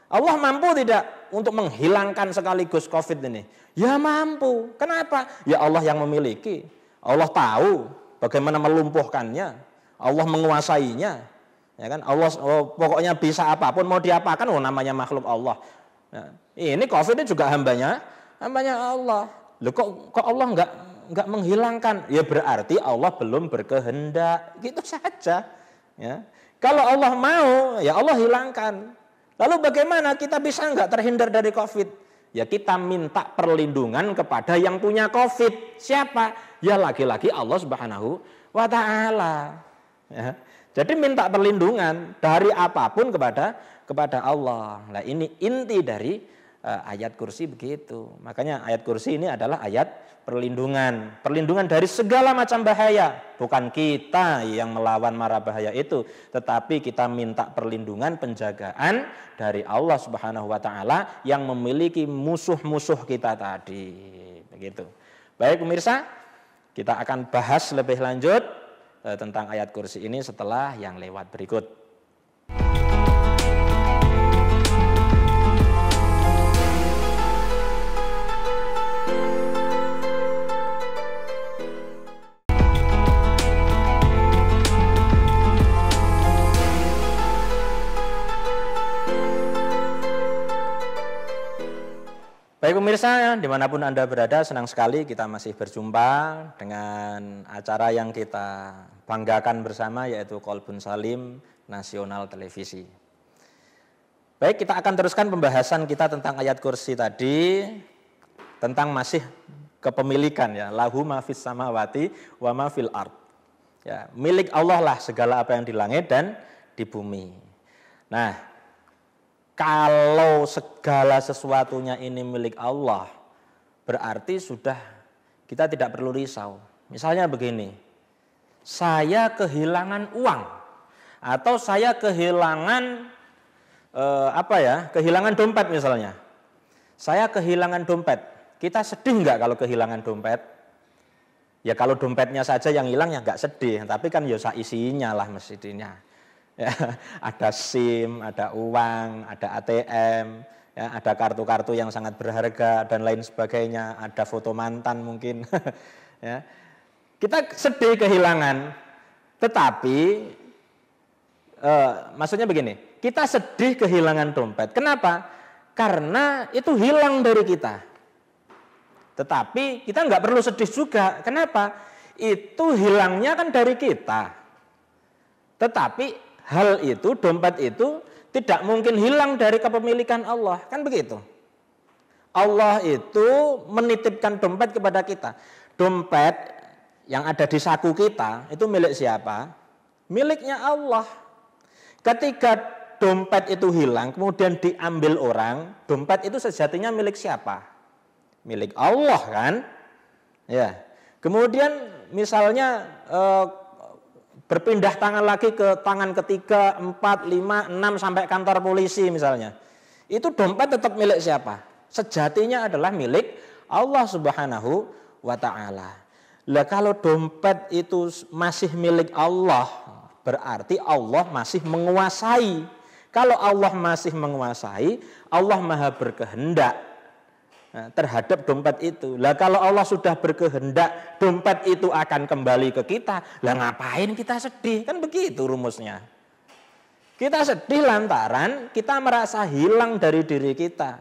Allah mampu tidak untuk menghilangkan sekaligus COVID ini? Ya mampu. Kenapa? Ya Allah yang memiliki. Allah tahu bagaimana melumpuhkannya. Allah menguasainya. Ya kan? Allah oh, pokoknya bisa apapun mau diapakan oh namanya makhluk Allah. Nah, ini COVID ini juga hambanya namanya Allah. Loh kok kok Allah enggak nggak menghilangkan? Ya berarti Allah belum berkehendak. Gitu saja. Ya. Kalau Allah mau, ya Allah hilangkan. Lalu bagaimana kita bisa enggak terhindar dari COVID? Ya kita minta perlindungan kepada yang punya COVID. Siapa? Ya lagi-lagi Allah Subhanahu wa taala. Ya. Jadi minta perlindungan dari apapun kepada kepada Allah. Nah, ini inti dari Eh, ayat kursi begitu. Makanya ayat kursi ini adalah ayat perlindungan. Perlindungan dari segala macam bahaya. Bukan kita yang melawan mara bahaya itu, tetapi kita minta perlindungan penjagaan dari Allah Subhanahu wa taala yang memiliki musuh-musuh kita tadi. Begitu. Baik pemirsa, kita akan bahas lebih lanjut eh, tentang ayat kursi ini setelah yang lewat berikut. Baik pemirsa, dimanapun Anda berada, senang sekali kita masih berjumpa dengan acara yang kita banggakan bersama yaitu Kolbun Salim Nasional Televisi. Baik, kita akan teruskan pembahasan kita tentang ayat kursi tadi, tentang masih kepemilikan ya, lahu mafis samawati wa mafil art. Ya, milik Allah lah segala apa yang di langit dan di bumi. Nah, kalau segala sesuatunya ini milik Allah, berarti sudah kita tidak perlu risau. Misalnya begini, saya kehilangan uang atau saya kehilangan eh, apa ya? Kehilangan dompet misalnya. Saya kehilangan dompet. Kita sedih nggak kalau kehilangan dompet? Ya kalau dompetnya saja yang hilang ya nggak sedih, tapi kan ya isinya lah mestinya. Ya, ada SIM, ada uang, ada ATM, ya, ada kartu-kartu yang sangat berharga dan lain sebagainya, ada foto mantan mungkin. ya. Kita sedih kehilangan, tetapi eh, maksudnya begini, kita sedih kehilangan dompet. Kenapa? Karena itu hilang dari kita. Tetapi kita nggak perlu sedih juga. Kenapa? Itu hilangnya kan dari kita. Tetapi hal itu, dompet itu tidak mungkin hilang dari kepemilikan Allah. Kan begitu. Allah itu menitipkan dompet kepada kita. Dompet yang ada di saku kita itu milik siapa? Miliknya Allah. Ketika dompet itu hilang, kemudian diambil orang, dompet itu sejatinya milik siapa? Milik Allah kan? Ya. Kemudian misalnya eh, Berpindah tangan lagi ke tangan ketiga, empat, lima, enam sampai kantor polisi misalnya. Itu dompet tetap milik siapa? Sejatinya adalah milik Allah Subhanahu wa taala. Lah kalau dompet itu masih milik Allah, berarti Allah masih menguasai. Kalau Allah masih menguasai, Allah Maha berkehendak Nah, terhadap dompet itu. Lah kalau Allah sudah berkehendak dompet itu akan kembali ke kita, lah ngapain kita sedih? Kan begitu rumusnya. Kita sedih lantaran kita merasa hilang dari diri kita.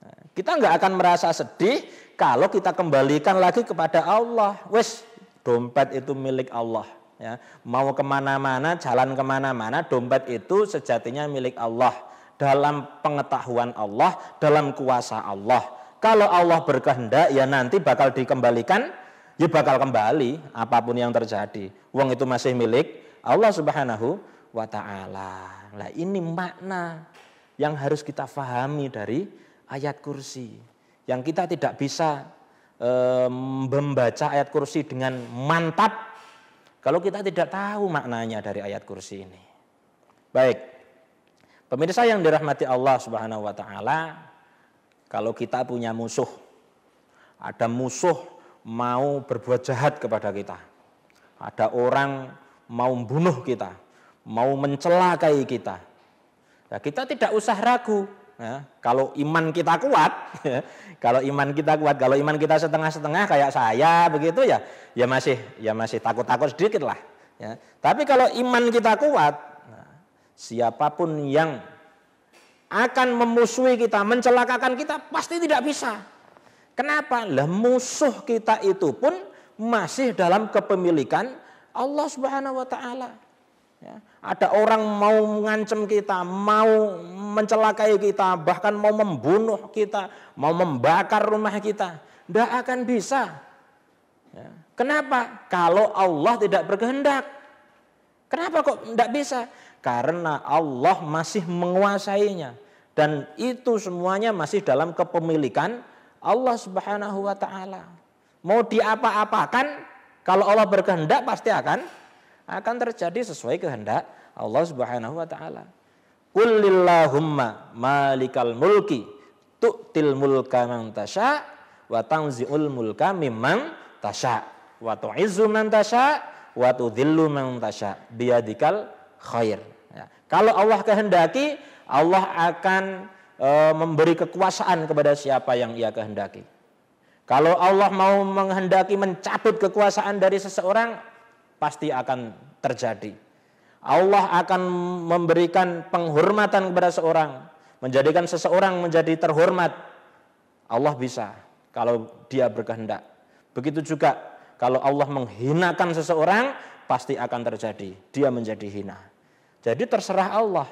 Nah, kita nggak akan merasa sedih kalau kita kembalikan lagi kepada Allah. Wes dompet itu milik Allah. Ya, mau kemana-mana, jalan kemana-mana, dompet itu sejatinya milik Allah dalam pengetahuan Allah, dalam kuasa Allah. Kalau Allah berkehendak ya nanti bakal dikembalikan, ya bakal kembali apapun yang terjadi. Uang itu masih milik Allah Subhanahu wa taala. Nah, ini makna yang harus kita pahami dari ayat kursi. Yang kita tidak bisa e, membaca ayat kursi dengan mantap kalau kita tidak tahu maknanya dari ayat kursi ini. Baik, Pemirsa yang dirahmati Allah Subhanahu wa taala, kalau kita punya musuh, ada musuh mau berbuat jahat kepada kita. Ada orang mau membunuh kita, mau mencelakai kita. ya kita tidak usah ragu. Ya, kalau iman kita kuat, ya, kalau iman kita kuat, kalau iman kita setengah-setengah kayak saya begitu ya, ya masih ya masih takut-takut sedikit lah. Ya. Tapi kalau iman kita kuat, Siapapun yang akan memusuhi kita, mencelakakan kita, pasti tidak bisa. Kenapa? Lah musuh kita itu pun masih dalam kepemilikan Allah Subhanahu wa taala. Ya, ada orang mau mengancam kita, mau mencelakai kita, bahkan mau membunuh kita, mau membakar rumah kita. Tidak akan bisa. Ya. Kenapa? Kalau Allah tidak berkehendak. Kenapa kok tidak bisa? karena Allah masih menguasainya dan itu semuanya masih dalam kepemilikan Allah Subhanahu wa taala. Mau diapa-apakan kalau Allah berkehendak pasti akan akan terjadi sesuai kehendak Allah Subhanahu wa taala. Qulillahumma malikal mulki tu'til mulka man tasha wa tanzi'ul mulka mimman tasha wa tu'izzu man tasha wa tudhillu man tasha biyadikal khair. Kalau Allah kehendaki, Allah akan e, memberi kekuasaan kepada siapa yang Ia kehendaki. Kalau Allah mau menghendaki mencabut kekuasaan dari seseorang, pasti akan terjadi. Allah akan memberikan penghormatan kepada seseorang, menjadikan seseorang menjadi terhormat. Allah bisa kalau dia berkehendak. Begitu juga kalau Allah menghinakan seseorang, pasti akan terjadi. Dia menjadi hina. Jadi terserah Allah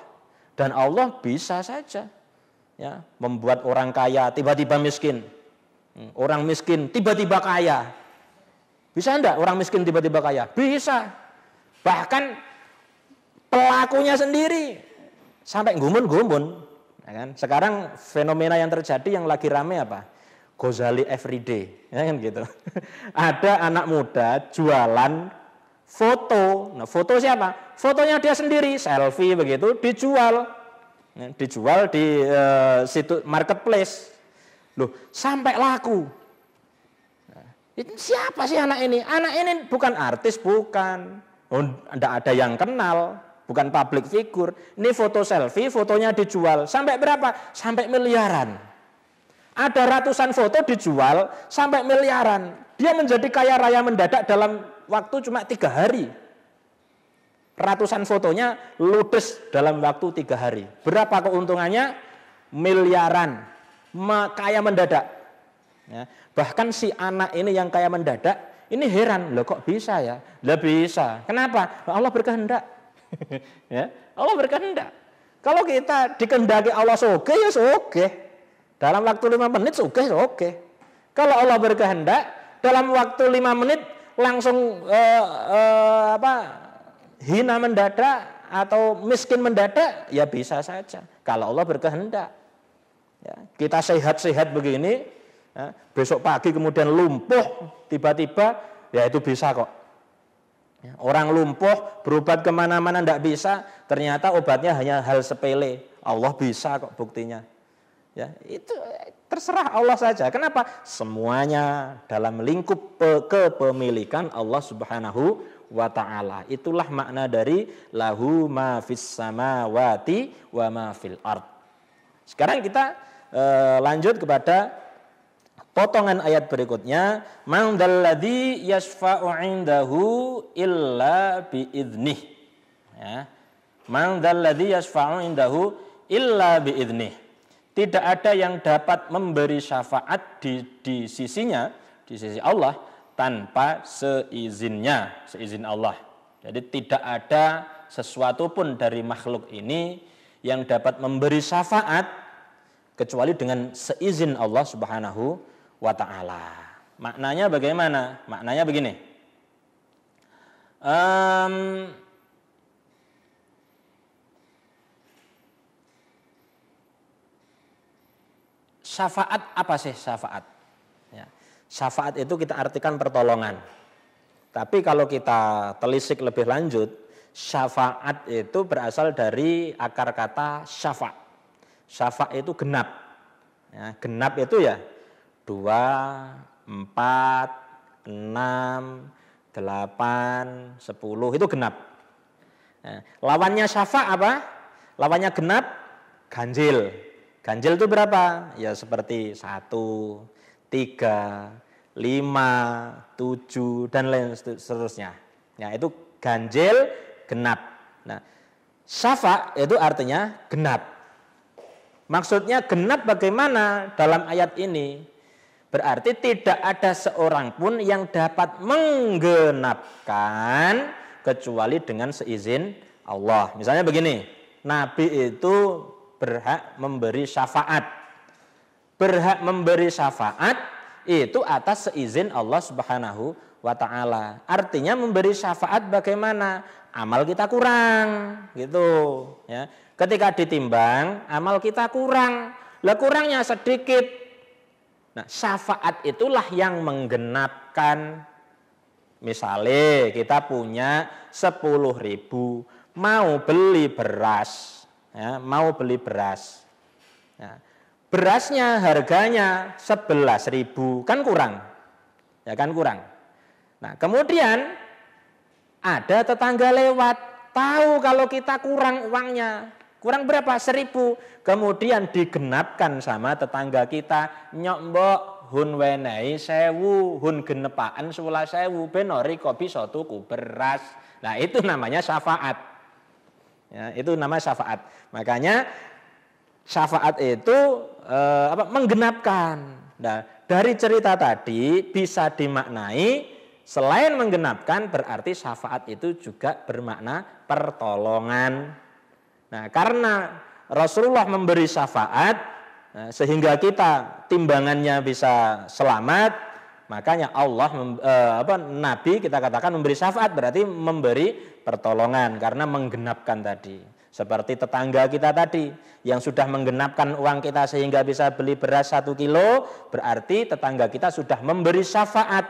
dan Allah bisa saja ya, membuat orang kaya tiba-tiba miskin. Hmm, orang miskin tiba-tiba kaya. Bisa enggak orang miskin tiba-tiba kaya? Bisa. Bahkan pelakunya sendiri sampai gumun-gumun. Ya kan? Sekarang fenomena yang terjadi yang lagi rame apa? Gozali everyday, ya kan gitu. Ada anak muda jualan foto. Nah, foto siapa? Fotonya dia sendiri, selfie begitu, dijual. Nah, dijual di e, situ marketplace. Loh, sampai laku. Nah, siapa sih anak ini? Anak ini bukan artis, bukan. Oh, ada yang kenal, bukan public figure. Ini foto selfie, fotonya dijual. Sampai berapa? Sampai miliaran. Ada ratusan foto dijual sampai miliaran. Dia menjadi kaya raya mendadak dalam waktu cuma tiga hari. Ratusan fotonya ludes dalam waktu tiga hari. Berapa keuntungannya? Miliaran. Kaya mendadak. Ya. Bahkan si anak ini yang kaya mendadak, ini heran, loh kok bisa ya? Lah bisa. Kenapa? Allah berkehendak. ya, Allah berkehendak. Kalau kita dikendaki Allah suge, ya suge. Dalam waktu lima menit suge, suge. Kalau Allah berkehendak dalam waktu lima menit langsung uh, uh, apa hina mendadak atau miskin mendadak ya bisa saja kalau Allah berkehendak ya, kita sehat-sehat begini ya, besok pagi kemudian lumpuh tiba-tiba ya itu bisa kok ya, orang lumpuh berobat kemana-mana tidak bisa ternyata obatnya hanya hal sepele Allah bisa kok buktinya ya itu Terserah Allah saja. Kenapa? Semuanya dalam lingkup kepemilikan Allah Subhanahu wa taala. Itulah makna dari lahu ma fis samawati wa ma fil ard. Sekarang kita e, lanjut kepada potongan ayat berikutnya, man dalladzi yasfa'u indahu illa bi idnih. Ya. Man dalladzi yasfa'u indahu illa bi idnih tidak ada yang dapat memberi syafaat di, di sisinya, di sisi Allah, tanpa seizinnya, seizin Allah. Jadi tidak ada sesuatu pun dari makhluk ini yang dapat memberi syafaat kecuali dengan seizin Allah Subhanahu wa taala. Maknanya bagaimana? Maknanya begini. Um, syafaat apa sih syafaat? Ya. Syafaat itu kita artikan pertolongan. Tapi kalau kita telisik lebih lanjut, syafaat itu berasal dari akar kata syafa. Syafa itu genap. Ya, genap itu ya dua, empat, enam, delapan, sepuluh itu genap. Ya. Lawannya syafa apa? Lawannya genap ganjil. Ganjil itu berapa? Ya seperti satu, tiga, lima, tujuh, dan lain seterusnya. Ya, itu ganjil genap. Nah, syafa itu artinya genap. Maksudnya genap bagaimana dalam ayat ini? Berarti tidak ada seorang pun yang dapat menggenapkan kecuali dengan seizin Allah. Misalnya begini, Nabi itu berhak memberi syafaat. Berhak memberi syafaat itu atas seizin Allah Subhanahu wa taala. Artinya memberi syafaat bagaimana? Amal kita kurang, gitu, ya. Ketika ditimbang, amal kita kurang. Lah kurangnya sedikit. Nah, syafaat itulah yang menggenapkan Misalnya kita punya 10.000 mau beli beras, ya, mau beli beras. Ya, berasnya harganya 11.000, kan kurang. Ya kan kurang. Nah, kemudian ada tetangga lewat, tahu kalau kita kurang uangnya. Kurang berapa? Seribu. Kemudian digenapkan sama tetangga kita, nyombok hun wenei sewu, hun genepaan sewu, benori kopi sotu beras. Nah itu namanya syafaat. Ya, itu nama syafaat. Makanya syafaat itu eh, apa menggenapkan. Nah, dari cerita tadi bisa dimaknai selain menggenapkan berarti syafaat itu juga bermakna pertolongan. Nah, karena Rasulullah memberi syafaat eh, sehingga kita timbangannya bisa selamat, Makanya Allah eh, apa Nabi kita katakan memberi syafaat berarti memberi pertolongan karena menggenapkan tadi. Seperti tetangga kita tadi yang sudah menggenapkan uang kita sehingga bisa beli beras satu kilo, berarti tetangga kita sudah memberi syafaat.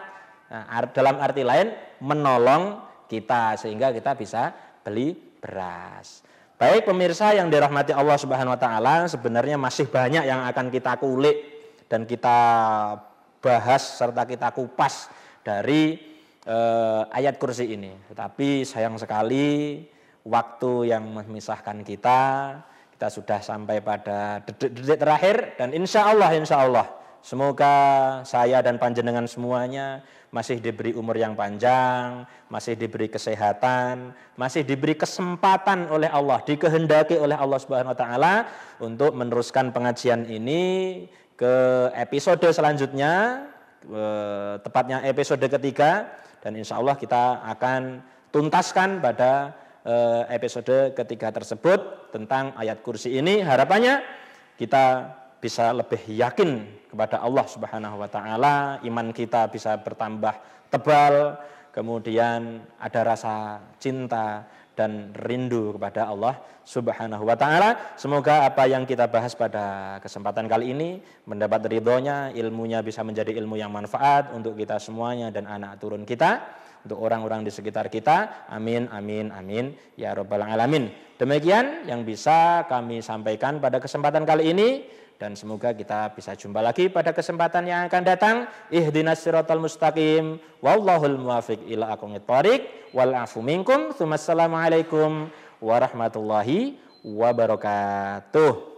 Nah, dalam arti lain menolong kita sehingga kita bisa beli beras. Baik pemirsa yang dirahmati Allah Subhanahu wa taala, sebenarnya masih banyak yang akan kita kulik dan kita bahas serta kita kupas dari eh, ayat kursi ini. Tetapi sayang sekali waktu yang memisahkan kita, kita sudah sampai pada detik-detik terakhir dan insya Allah, insya Allah. Semoga saya dan panjenengan semuanya masih diberi umur yang panjang, masih diberi kesehatan, masih diberi kesempatan oleh Allah, dikehendaki oleh Allah Subhanahu wa taala untuk meneruskan pengajian ini ke episode selanjutnya, tepatnya episode ketiga, dan insya Allah kita akan tuntaskan pada eh, episode ketiga tersebut tentang ayat kursi ini. Harapannya kita bisa lebih yakin kepada Allah Subhanahu wa taala, iman kita bisa bertambah tebal, kemudian ada rasa cinta, dan rindu kepada Allah Subhanahu wa taala. Semoga apa yang kita bahas pada kesempatan kali ini mendapat ridhonya, ilmunya bisa menjadi ilmu yang manfaat untuk kita semuanya dan anak turun kita, untuk orang-orang di sekitar kita. Amin amin amin ya rabbal alamin. Demikian yang bisa kami sampaikan pada kesempatan kali ini dan semoga kita bisa jumpa lagi pada kesempatan yang akan datang. Ihdinas siratal mustaqim wallahul muwafiq ila aqwamit thariq wal afu minkum. Assalamualaikum warahmatullahi wabarakatuh.